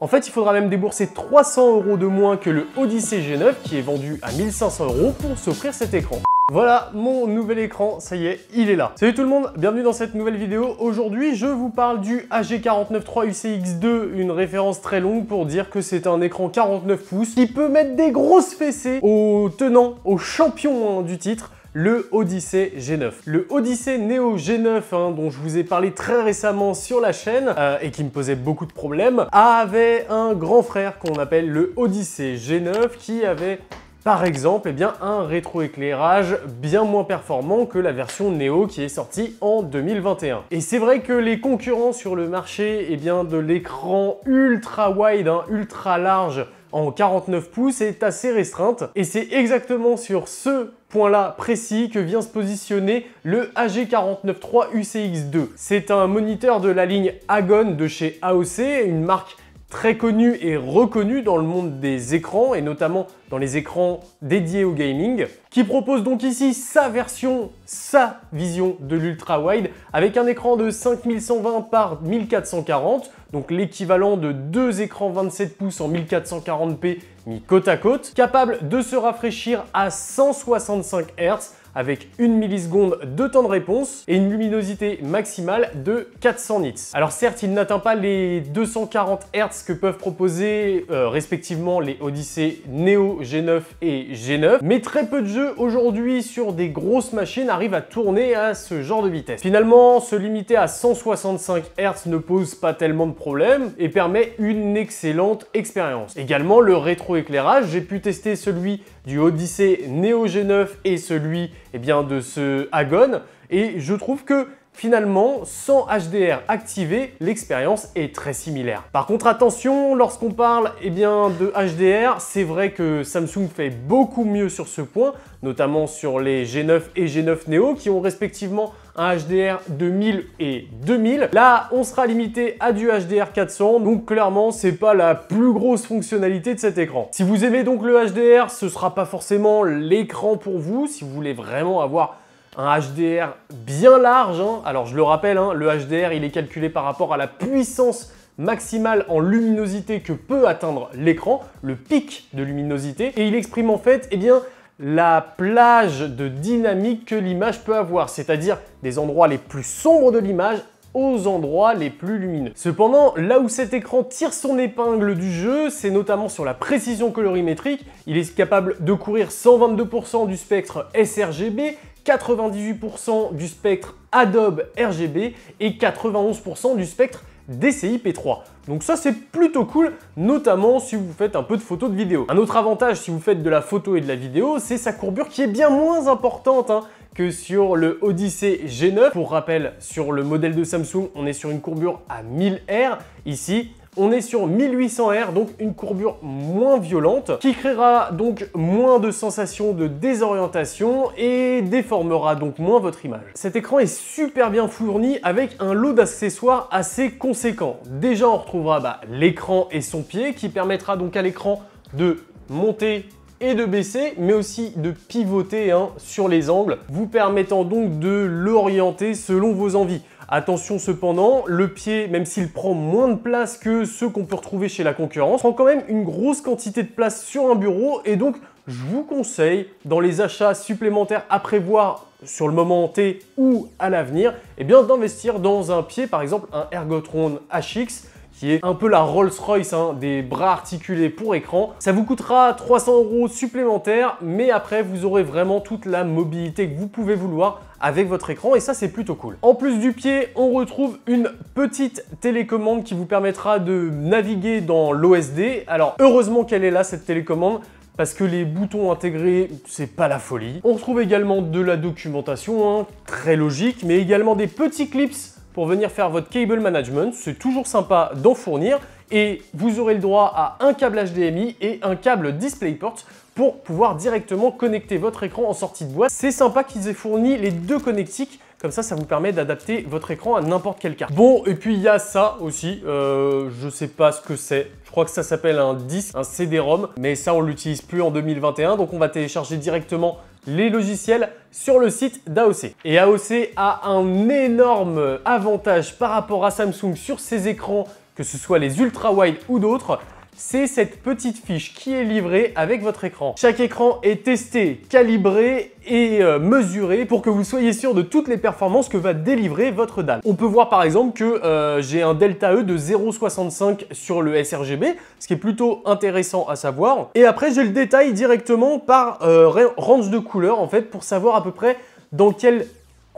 En fait, il faudra même débourser 300 euros de moins que le Odyssey G9 qui est vendu à 1500 euros pour s'offrir cet écran. Voilà, mon nouvel écran, ça y est, il est là. Salut tout le monde, bienvenue dans cette nouvelle vidéo. Aujourd'hui, je vous parle du AG493 UCX2, une référence très longue pour dire que c'est un écran 49 pouces qui peut mettre des grosses fessées aux tenants, aux champions du titre le Odyssey G9. Le Odyssey Neo G9 hein, dont je vous ai parlé très récemment sur la chaîne euh, et qui me posait beaucoup de problèmes avait un grand frère qu'on appelle le Odyssey G9 qui avait par exemple, eh bien, un rétroéclairage bien moins performant que la version Neo qui est sortie en 2021. Et c'est vrai que les concurrents sur le marché eh bien, de l'écran ultra wide, hein, ultra large, en 49 pouces est assez restreinte. Et c'est exactement sur ce point-là précis que vient se positionner le AG493 UCX2. C'est un moniteur de la ligne Agon de chez AOC, une marque très connu et reconnu dans le monde des écrans et notamment dans les écrans dédiés au gaming, qui propose donc ici sa version, sa vision de l'ultra wide avec un écran de 5120 par 1440, donc l'équivalent de deux écrans 27 pouces en 1440p mis côte à côte, capable de se rafraîchir à 165 Hz avec une milliseconde de temps de réponse et une luminosité maximale de 400 nits. Alors certes, il n'atteint pas les 240 Hz que peuvent proposer euh, respectivement les Odyssey Neo G9 et G9, mais très peu de jeux aujourd'hui sur des grosses machines arrivent à tourner à ce genre de vitesse. Finalement, se limiter à 165 Hz ne pose pas tellement de problèmes et permet une excellente expérience. Également, le rétroéclairage, j'ai pu tester celui du Odyssey Neo G9 et celui eh bien, de ce Agon. Et je trouve que Finalement, sans HDR activé, l'expérience est très similaire. Par contre, attention, lorsqu'on parle eh bien, de HDR, c'est vrai que Samsung fait beaucoup mieux sur ce point, notamment sur les G9 et G9 Neo qui ont respectivement un HDR de 1000 et 2000. Là, on sera limité à du HDR 400, donc clairement, c'est pas la plus grosse fonctionnalité de cet écran. Si vous aimez donc le HDR, ce sera pas forcément l'écran pour vous. Si vous voulez vraiment avoir un HDR bien large. Hein. Alors je le rappelle, hein, le HDR il est calculé par rapport à la puissance maximale en luminosité que peut atteindre l'écran, le pic de luminosité, et il exprime en fait eh bien, la plage de dynamique que l'image peut avoir, c'est-à-dire des endroits les plus sombres de l'image aux endroits les plus lumineux. Cependant, là où cet écran tire son épingle du jeu, c'est notamment sur la précision colorimétrique. Il est capable de courir 122% du spectre sRGB, 98% du spectre Adobe RGB et 91% du spectre DCI-P3. Donc ça c'est plutôt cool, notamment si vous faites un peu de photos de vidéo. Un autre avantage si vous faites de la photo et de la vidéo, c'est sa courbure qui est bien moins importante hein, que sur le Odyssey G9. Pour rappel, sur le modèle de Samsung, on est sur une courbure à 1000 R. Ici, on est sur 1800R, donc une courbure moins violente, qui créera donc moins de sensations de désorientation et déformera donc moins votre image. Cet écran est super bien fourni avec un lot d'accessoires assez conséquent. Déjà, on retrouvera bah, l'écran et son pied qui permettra donc à l'écran de monter et de baisser, mais aussi de pivoter hein, sur les angles, vous permettant donc de l'orienter selon vos envies. Attention cependant, le pied, même s'il prend moins de place que ceux qu'on peut retrouver chez la concurrence, prend quand même une grosse quantité de place sur un bureau et donc je vous conseille, dans les achats supplémentaires à prévoir sur le moment T ou à l'avenir, eh bien d'investir dans un pied, par exemple un Ergotron HX, qui est un peu la Rolls-Royce hein, des bras articulés pour écran. Ça vous coûtera 300 euros supplémentaires, mais après vous aurez vraiment toute la mobilité que vous pouvez vouloir avec votre écran et ça c'est plutôt cool. En plus du pied, on retrouve une petite télécommande qui vous permettra de naviguer dans l'OSD. Alors heureusement qu'elle est là cette télécommande parce que les boutons intégrés, c'est pas la folie. On retrouve également de la documentation, hein, très logique, mais également des petits clips pour venir faire votre cable management. C'est toujours sympa d'en fournir et vous aurez le droit à un câble HDMI et un câble DisplayPort pour pouvoir directement connecter votre écran en sortie de boîte. C'est sympa qu'ils aient fourni les deux connectiques comme ça, ça vous permet d'adapter votre écran à n'importe quel cas. Bon, et puis il y a ça aussi. Euh, je sais pas ce que c'est. Je crois que ça s'appelle un disque un CD-ROM. Mais ça, on l'utilise plus en 2021. Donc, on va télécharger directement les logiciels sur le site d'AOC. Et AOC a un énorme avantage par rapport à Samsung sur ses écrans, que ce soit les ultra-wide ou d'autres, c'est cette petite fiche qui est livrée avec votre écran. Chaque écran est testé, calibré et euh, mesuré pour que vous soyez sûr de toutes les performances que va délivrer votre dalle. On peut voir par exemple que euh, j'ai un delta E de 0,65 sur le sRGB, ce qui est plutôt intéressant à savoir. Et après j'ai le détail directement par euh, range de couleurs en fait pour savoir à peu près dans quelle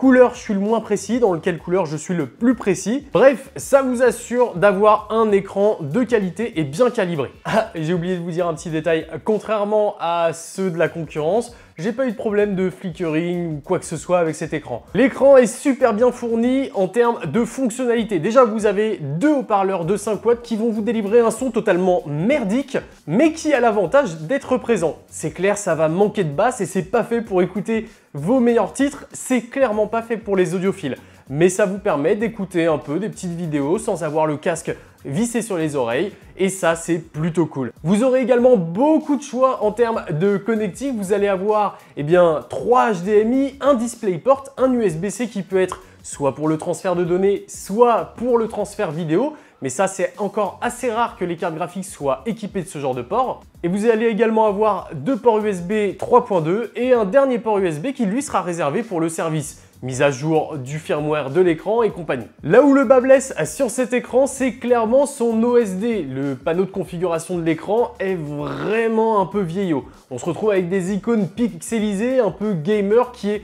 couleur je suis le moins précis, dans lequel couleur je suis le plus précis. Bref, ça vous assure d'avoir un écran de qualité et bien calibré. Ah, j'ai oublié de vous dire un petit détail, contrairement à ceux de la concurrence, j'ai pas eu de problème de flickering ou quoi que ce soit avec cet écran. L'écran est super bien fourni en termes de fonctionnalité. Déjà, vous avez deux haut-parleurs de 5 watts qui vont vous délivrer un son totalement merdique, mais qui a l'avantage d'être présent. C'est clair, ça va manquer de basse et c'est pas fait pour écouter vos meilleurs titres, c'est clairement pas fait pour les audiophiles mais ça vous permet d'écouter un peu des petites vidéos sans avoir le casque vissé sur les oreilles et ça c'est plutôt cool. Vous aurez également beaucoup de choix en termes de connectique, vous allez avoir eh bien 3 HDMI, un DisplayPort, un USB-C qui peut être soit pour le transfert de données, soit pour le transfert vidéo, mais ça c'est encore assez rare que les cartes graphiques soient équipées de ce genre de port. Et vous allez également avoir deux ports USB 3.2 et un dernier port USB qui lui sera réservé pour le service mise à jour du firmware de l'écran et compagnie. Là où le bas blesse euh, sur cet écran, c'est clairement son OSD. Le panneau de configuration de l'écran est vraiment un peu vieillot. On se retrouve avec des icônes pixelisées, un peu gamer qui est,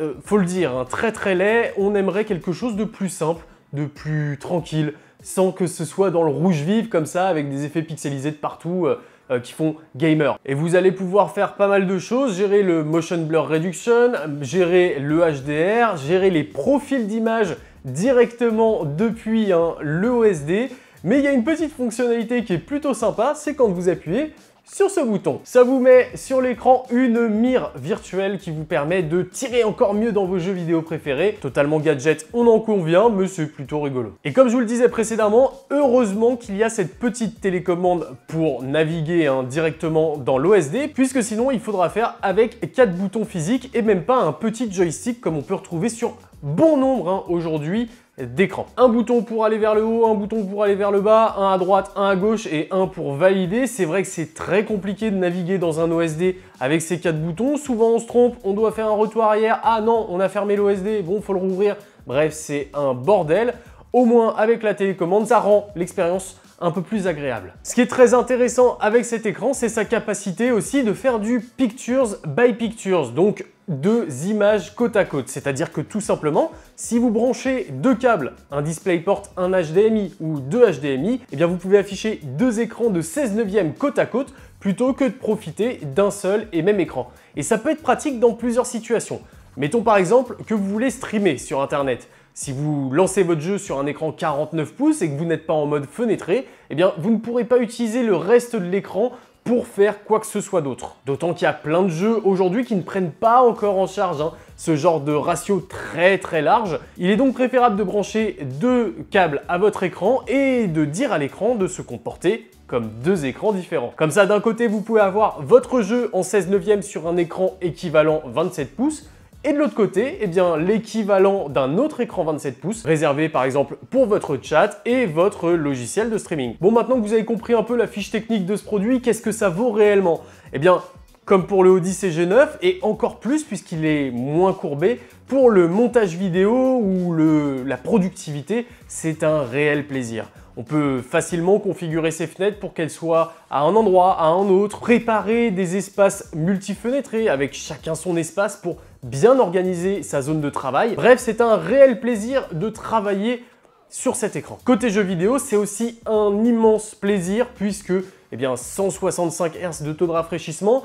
euh, faut le dire, hein, très très laid. On aimerait quelque chose de plus simple, de plus tranquille, sans que ce soit dans le rouge vif comme ça, avec des effets pixelisés de partout. Euh, euh, qui font gamer. Et vous allez pouvoir faire pas mal de choses, gérer le motion blur reduction, gérer le HDR, gérer les profils d'image directement depuis hein, le OSD. Mais il y a une petite fonctionnalité qui est plutôt sympa, c'est quand vous appuyez sur ce bouton. Ça vous met sur l'écran une mire virtuelle qui vous permet de tirer encore mieux dans vos jeux vidéo préférés. Totalement gadget, on en convient, mais c'est plutôt rigolo. Et comme je vous le disais précédemment, heureusement qu'il y a cette petite télécommande pour naviguer hein, directement dans l'OSD, puisque sinon il faudra faire avec quatre boutons physiques et même pas un petit joystick comme on peut retrouver sur bon nombre hein, aujourd'hui d'écran. Un bouton pour aller vers le haut, un bouton pour aller vers le bas, un à droite, un à gauche et un pour valider. C'est vrai que c'est très compliqué de naviguer dans un OSD avec ces quatre boutons. Souvent on se trompe, on doit faire un retour arrière. Ah non, on a fermé l'OSD, bon faut le rouvrir. Bref, c'est un bordel. Au moins avec la télécommande, ça rend l'expérience un peu plus agréable. Ce qui est très intéressant avec cet écran, c'est sa capacité aussi de faire du pictures by pictures. Donc deux images côte à côte. C'est-à-dire que tout simplement, si vous branchez deux câbles, un DisplayPort, un HDMI ou deux HDMI, eh bien vous pouvez afficher deux écrans de 16 neuvième côte à côte plutôt que de profiter d'un seul et même écran. Et ça peut être pratique dans plusieurs situations. Mettons par exemple que vous voulez streamer sur Internet. Si vous lancez votre jeu sur un écran 49 pouces et que vous n'êtes pas en mode fenêtré, eh bien vous ne pourrez pas utiliser le reste de l'écran pour faire quoi que ce soit d'autre. D'autant qu'il y a plein de jeux aujourd'hui qui ne prennent pas encore en charge hein, ce genre de ratio très très large. Il est donc préférable de brancher deux câbles à votre écran et de dire à l'écran de se comporter comme deux écrans différents. Comme ça, d'un côté, vous pouvez avoir votre jeu en 16 neuvième sur un écran équivalent 27 pouces, et de l'autre côté, eh bien l'équivalent d'un autre écran 27 pouces, réservé par exemple pour votre chat et votre logiciel de streaming. Bon, maintenant que vous avez compris un peu la fiche technique de ce produit, qu'est-ce que ça vaut réellement Eh bien, comme pour le Odyssey cg 9 et encore plus puisqu'il est moins courbé pour le montage vidéo ou le, la productivité, c'est un réel plaisir. On peut facilement configurer ses fenêtres pour qu'elles soient à un endroit, à un autre, préparer des espaces multifenêtrés avec chacun son espace pour bien organiser sa zone de travail. Bref, c'est un réel plaisir de travailler sur cet écran. Côté jeux vidéo, c'est aussi un immense plaisir puisque eh bien, 165 Hz de taux de rafraîchissement,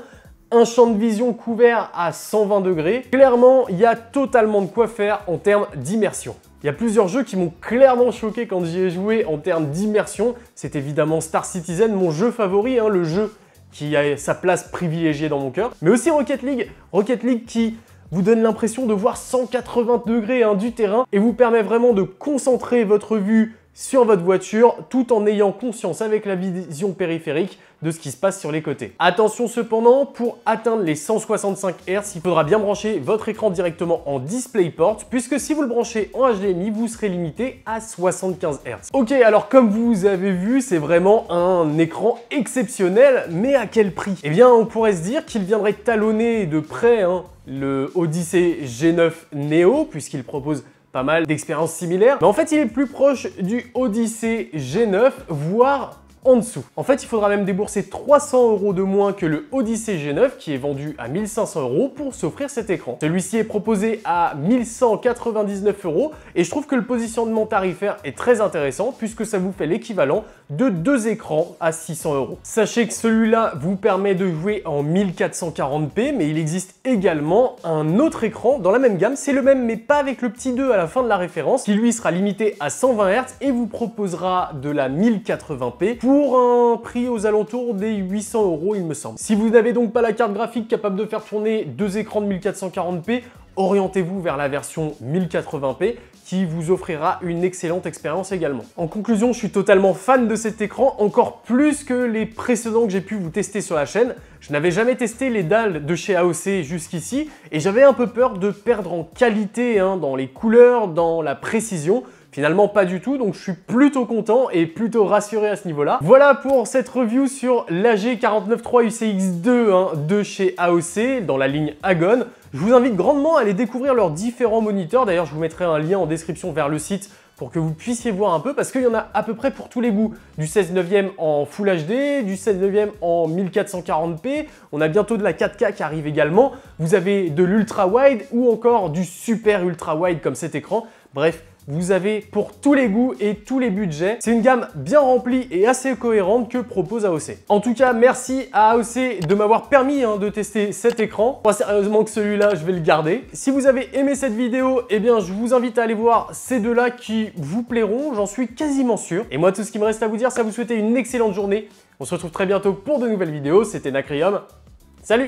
un champ de vision couvert à 120 degrés, clairement, il y a totalement de quoi faire en termes d'immersion. Il y a plusieurs jeux qui m'ont clairement choqué quand j'y ai joué en termes d'immersion. C'est évidemment Star Citizen, mon jeu favori, hein, le jeu qui a sa place privilégiée dans mon cœur. Mais aussi Rocket League. Rocket League qui vous donne l'impression de voir 180 degrés hein, du terrain et vous permet vraiment de concentrer votre vue sur votre voiture tout en ayant conscience avec la vision périphérique de ce qui se passe sur les côtés. Attention cependant, pour atteindre les 165 Hz, il faudra bien brancher votre écran directement en DisplayPort puisque si vous le branchez en HDMI, vous serez limité à 75 Hz. Ok, alors comme vous avez vu, c'est vraiment un écran exceptionnel, mais à quel prix Eh bien, on pourrait se dire qu'il viendrait talonner de près hein, le Odyssey G9 Neo puisqu'il propose pas mal d'expériences similaires. Mais en fait, il est plus proche du Odyssey G9, voire en dessous. En fait, il faudra même débourser 300 euros de moins que le Odyssey G9 qui est vendu à 1500 euros pour s'offrir cet écran. Celui-ci est proposé à 1199 euros et je trouve que le positionnement tarifaire est très intéressant puisque ça vous fait l'équivalent de deux écrans à 600 euros. Sachez que celui-là vous permet de jouer en 1440p, mais il existe également un autre écran dans la même gamme, c'est le même mais pas avec le petit 2 à la fin de la référence, qui lui sera limité à 120 Hz et vous proposera de la 1080p pour un prix aux alentours des 800 euros il me semble. Si vous n'avez donc pas la carte graphique capable de faire tourner deux écrans de 1440p, orientez-vous vers la version 1080p qui vous offrira une excellente expérience également. En conclusion, je suis totalement fan de cet écran, encore plus que les précédents que j'ai pu vous tester sur la chaîne. Je n'avais jamais testé les dalles de chez AOC jusqu'ici et j'avais un peu peur de perdre en qualité hein, dans les couleurs, dans la précision. Finalement, pas du tout, donc je suis plutôt content et plutôt rassuré à ce niveau-là. Voilà pour cette review sur l'AG493 UCX2 de chez AOC, dans la ligne Agon. Je vous invite grandement à aller découvrir leurs différents moniteurs. D'ailleurs, je vous mettrai un lien en description vers le site pour que vous puissiez voir un peu, parce qu'il y en a à peu près pour tous les goûts. Du 16 9e en Full HD, du 16 9e en 1440p, on a bientôt de la 4K qui arrive également, vous avez de l'ultra-wide ou encore du super ultra-wide comme cet écran. Bref, vous avez pour tous les goûts et tous les budgets. C'est une gamme bien remplie et assez cohérente que propose AOC. En tout cas, merci à AOC de m'avoir permis hein, de tester cet écran. Pas sérieusement que celui-là, je vais le garder. Si vous avez aimé cette vidéo, eh bien, je vous invite à aller voir ces deux-là qui vous plairont, j'en suis quasiment sûr. Et moi, tout ce qui me reste à vous dire, c'est à vous souhaiter une excellente journée. On se retrouve très bientôt pour de nouvelles vidéos. C'était Nacrium. Salut